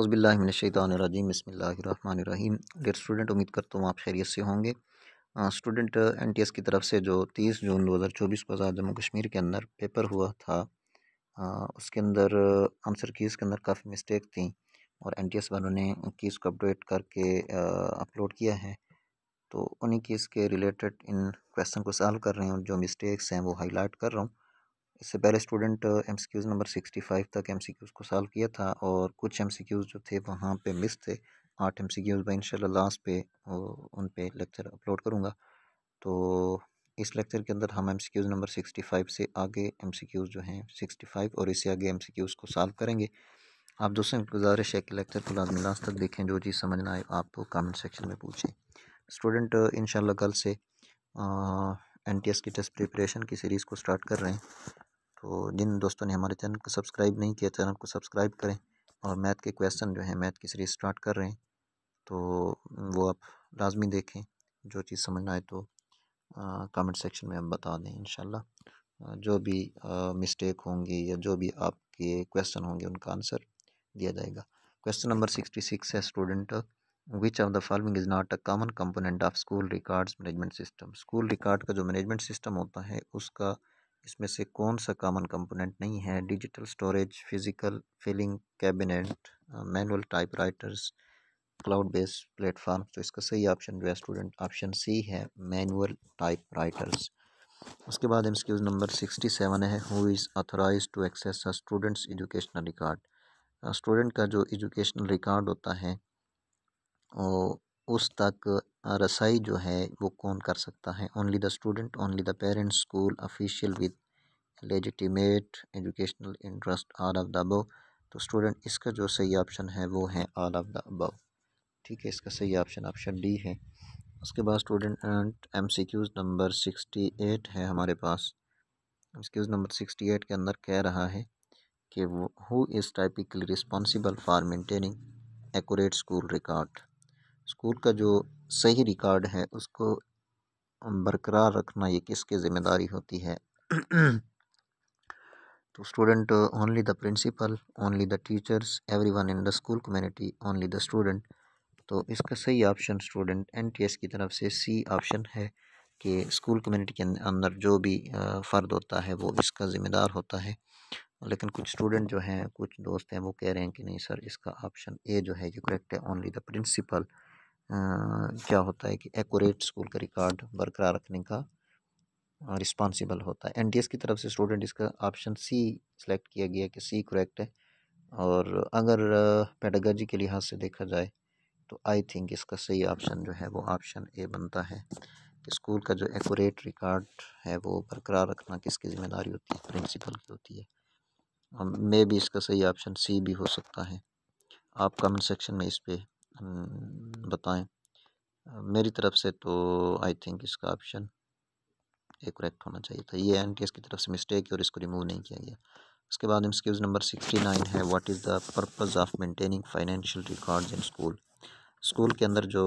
अज़बिल्लिमिनशैतानरजीम बसमीम dear student उम्मीद करता हूँ आप खैरियत से होंगे स्टूडेंट एन टी एस की तरफ से जो तीस जून दो हज़ार चौबीस को आज़ाद जम्मू कश्मीर के अंदर पेपर हुआ था आ, उसके अंदर आंसर कीज़ के अंदर काफ़ी मिस्टेक थी और एन टी एस वालों ने कीज़ को अपडेट करके अपलोड किया है तो उन्हीं कीज़ के रिलेटेड इन क्वेश्चन को सॉल्व कर रहे हैं और जो मिस्टेक्स हैं वो हाईलाइट कर रहा हूँ इससे पहले student M C Qs number sixty five तक एम सी क्यूज़ को सॉल्व किया था और कुछ एम सी क्यूज़ जो थे वहाँ पे मिस थे आठ एम सी क्यूज़ मैं इनशाला लास्ट पे उन पे लेक्चर अपलोड करूँगा तो इस लेक्चर के अंदर हम M C Qs number sixty five से आगे एम सी क्यूज़ जो हैं सिक्सटी फाइव और इससे आगे एम सी क्यूज़ को सॉल्व करेंगे आप दोस्तों की गुजारिश है कि लेक्चर को लाजमी लास्ट तक देखें जो चीज़ समझ ना आए आप कमेंट सेक्शन में पूछें स्टूडेंट इन कल से एन टी एस की टेस्ट प्रिपरेशन की सीरीज़ को स्टार्ट कर रहे हैं तो जिन दोस्तों ने हमारे चैनल को सब्सक्राइब नहीं किया चैनल को सब्सक्राइब करें और मैथ के क्वेश्चन जो है मैथ की सीरीज स्टार्ट कर रहे हैं तो वो आप लाजमी देखें जो चीज़ समझ आए तो कमेंट सेक्शन में आप बता दें इन जो भी मिस्टेक होंगी या जो भी आपके क्वेश्चन होंगे उनका आंसर दिया जाएगा क्वेश्चन नंबर सिक्सटी सिक्स है student which of the following is not a common component of school records management system school record का जो मैनेजमेंट सिस्टम होता है उसका इसमें से कौन सा कॉमन कंपोनेंट नहीं है digital storage physical filing cabinet manual typewriters cloud based platform तो इसका सही ऑप्शन जो है स्टूडेंट ऑप्शन सी है मैनुअल टाइपराइटर्स उसके बाद एम नंबर सिक्सटी सेवन है who is authorise to access a student's educational record student का जो एजुकेशनल रिकॉर्ड होता है वो उस तक रसाई जो है वो कौन कर सकता है only the student only the parents school official with legitimate educational interest all of the अब तो स्टूडेंट इसका जो सही ऑप्शन है वो है आल ऑफ द अब ठीक है इसका सही ऑप्शन ऑप्शन डी है उसके बाद student M C Qs number sixty eight है हमारे पास M C Qs number sixty eight के अंदर कह रहा है कि वो who is typically responsible for maintaining accurate school record school का जो सही रिकॉर्ड है उसको बरकरार रखना ये किसकी ज़िम्मेदारी होती है तो student only the principal only the teachers everyone in the school community only the student तो इसका सही ऑप्शन स्टूडेंट एनटीएस की तरफ से सी ऑप्शन है कि स्कूल कम्युनिटी के अंदर जो भी फ़र्द होता है वो इसका ज़िम्मेदार होता है लेकिन कुछ स्टूडेंट जो हैं कुछ दोस्त हैं वो कह रहे हैं कि नहीं सर इसका ऑप्शन ए जो है ये करेक्ट है ओनली द प्रिंसिपल क्या होता है कि एकट स्कूल का रिकॉर्ड बरकरार रखने का रिस्पॉन्सिबल होता है एनटीएस की तरफ से स्टूडेंट इसका ऑप्शन सी सिलेक्ट किया गया कि सी करेक्ट है और अगर पेडागोजी के लिहाज से देखा जाए तो आई थिंक इसका सही ऑप्शन जो है वो ऑप्शन ए बनता है कि स्कूल का जो एकट रिकॉर्ड है वो बरकरार रखना किसकी ज़िम्मेदारी होती है प्रिंसिपल की होती है मे भी इसका सही ऑप्शन सी भी हो सकता है आप कमेंट सेक्शन में इस पर हम्म, बताएं मेरी तरफ से तो आई थिंक इसका ऑप्शन ए करेक्ट होना चाहिए था ये एन की तरफ से मिस्टेक है और इसको रिमूव नहीं किया गया उसके बाद एक्सक्यूज नंबर सिक्सटी नाइन है what is the purpose of maintaining financial records in school school के अंदर जो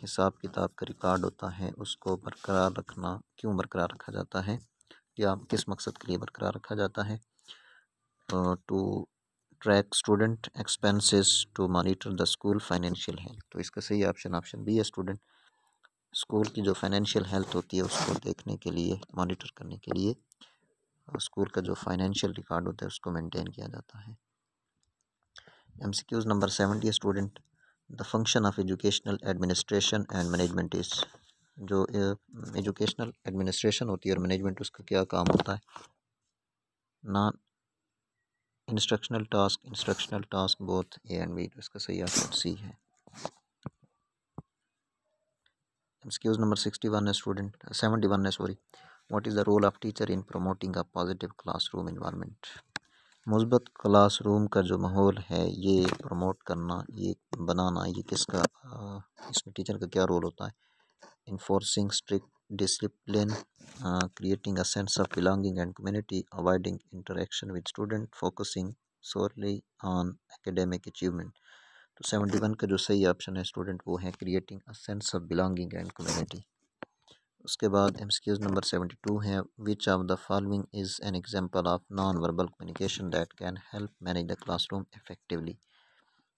हिसाब किताब का रिकॉर्ड होता है उसको बरकरार रखना क्यों बरकरार रखा जाता है या किस मकसद के लिए बरकरार रखा जाता है to track student expenses to monitor the school financial health तो इसका सही ऑप्शन ऑप्शन बी है स्टूडेंट स्कूल की जो फाइनेंशियल हेल्थ होती है उसको देखने के लिए मॉनिटर करने के लिए स्कूल का जो फाइनेंशियल रिकॉर्ड होता है उसको मेंटेन किया जाता है M C Qs number seventy student the function of educational administration and management is जो एजुकेशनल एडमिनिस्ट्रेशन होती है और मैनेजमेंट उसका क्या काम होता है non instructional task instructional task both A and B तो इसका सही आंसर सी है एक्सक्यूज नंबर सिक्सटी वन है स्टूडेंट सेवेंटी वन है sorry what is the role of teacher in promoting a positive classroom environment मुस्बत classroom का जो माहौल है ये प्रमोट करना ये बनाना ये किसका इसमें टीचर का क्या रोल होता है enforcing strict discipline uh, creating a sense of belonging and community avoiding interaction with student focusing solely on academic achievement तो सेवेंटी वन का जो सही ऑप्शन है स्टूडेंट वो है creating a sense of belonging and community उसके बाद M number seventy two है which of the following is an example of non verbal communication that can help manage the class room effectively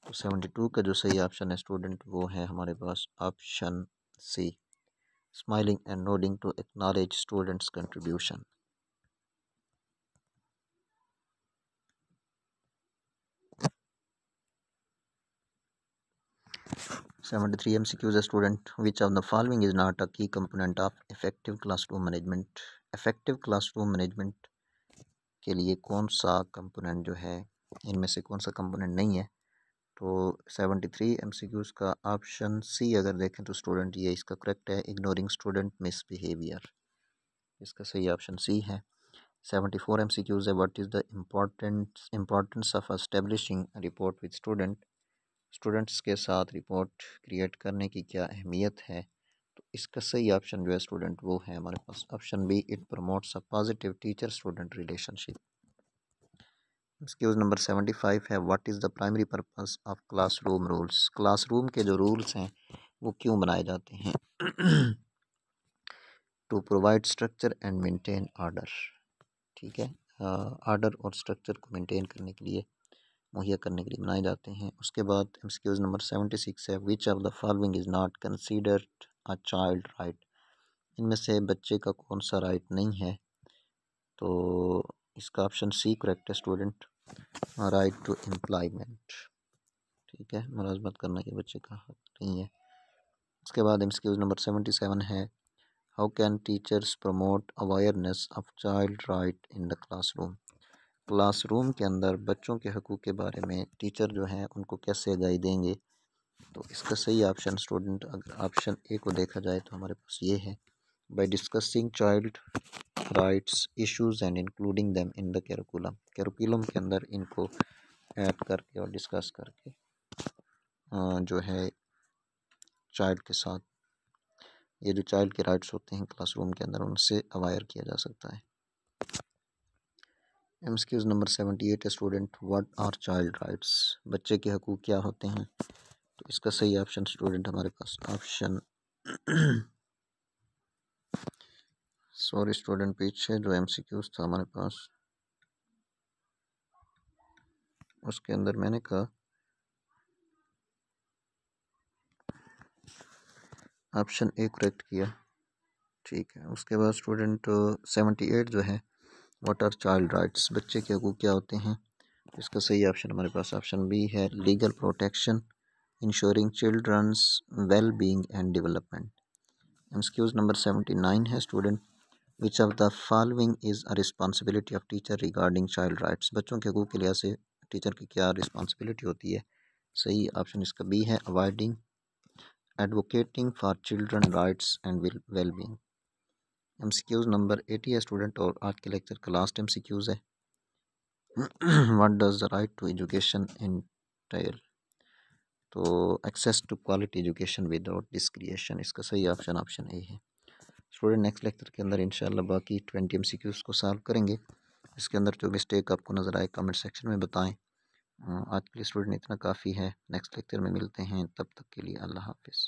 तो seventy two का जो सही option है student वो है हमारे पास option C smiling and nodding to acknowledge students' contribution. Seventy-three MCQs. A student which of the following is not a key component of effective classroom management? Effective classroom management के लिए कौन सा component जो है इनमें से कौन सा कंपोनेंट नहीं है तो seventy three M C Qs का ऑप्शन सी अगर देखें तो स्टूडेंट ये इसका करेक्ट है इग्नोरिंग स्टूडेंट मिस बिहेवियर इसका सही ऑप्शन सी है seventy four M C Qs है what is the importance importance of establishing rapport with student students के साथ रिपोर्ट क्रिएट करने की क्या अहमियत है तो इसका सही ऑप्शन जो है स्टूडेंट वो है हमारे पास option B it promotes a positive teacher student relationship MCQs number seventy five है what is the primary purpose of classroom rules classroom के जो रूल्स हैं वो क्यों बनाए जाते हैं to provide structure and maintain order ठीक है ऑर्डर और स्ट्रक्चर को मेंटेन करने के लिए मुहैया करने के लिए बनाए जाते हैं उसके बाद एक्सक्यूज नंबर सेवेंटी सिक्स है which of the following is not considered a child right इनमें से बच्चे का कौन सा राइट नहीं है तो इसका ऑप्शन सी करेक्ट है स्टूडेंट राइट टू एम्प्लॉयमेंट ठीक है मुलाजमत करना के बच्चे का हक नहीं है उसके बाद एम नंबर सेवेंटी सेवन है how can teachers promote awareness of child right in the class classroom के अंदर बच्चों के हकूक़ के बारे में टीचर जो हैं उनको कैसे आगाही देंगे तो इसका सही ऑप्शन स्टूडेंट अगर ऑप्शन ए को देखा जाए तो हमारे पास ये है by discussing child rights issues and including them in the curriculum curriculum के अंदर इनको ऐड करके और डिस्कस करके जो है चाइल्ड के साथ ये जो चाइल्ड के राइट्स होते हैं क्लासरूम के अंदर उनसे अवायर किया जा सकता है M MCQs number seventy eight student what are child rights बच्चे के हकूक़ क्या होते हैं तो इसका सही ऑप्शन स्टूडेंट हमारे पास ऑप्शन सॉरी स्टूडेंट पीछे जो एम सी क्यूज था हमारे पास उसके अंदर मैंने कहा ऑप्शन ए करेक्ट किया ठीक है उसके बाद स्टूडेंट सेवेंटी एट जो है व्हाट आर चाइल्ड राइट्स बच्चे के हकूक क्या होते हैं इसका सही ऑप्शन हमारे पास ऑप्शन बी है legal protection ensuring children's well being and development M Qs number seventy nine है student which of the following is a responsibility of teacher regarding child rights बच्चों के हकूक़ के लिहाज से टीचर की क्या रिस्पॉन्सिबिलिटी होती है सही ऑप्शन इसका बी है avoiding advocating for children rights and wellbeing M C Qs number eighty है स्टूडेंट और आज के लेक्चर का लास्ट एम सी क्यूज़ है does the right to education entitle to access to quality education without discrimination इसका सही option option A है student next lecture के अंदर इंशाल्लाह बाकी ट्वेंटी एम सी क्यूज़ को सॉल्व करेंगे इसके अंदर जो मिस्टेक आपको नज़र आए कमेंट सेक्शन में बताएं हाँ, आज के लिए स्टूडेंट इतना काफ़ी है नेक्स्ट लेक्चर में मिलते हैं तब तक के लिए अल्लाह हाफिज़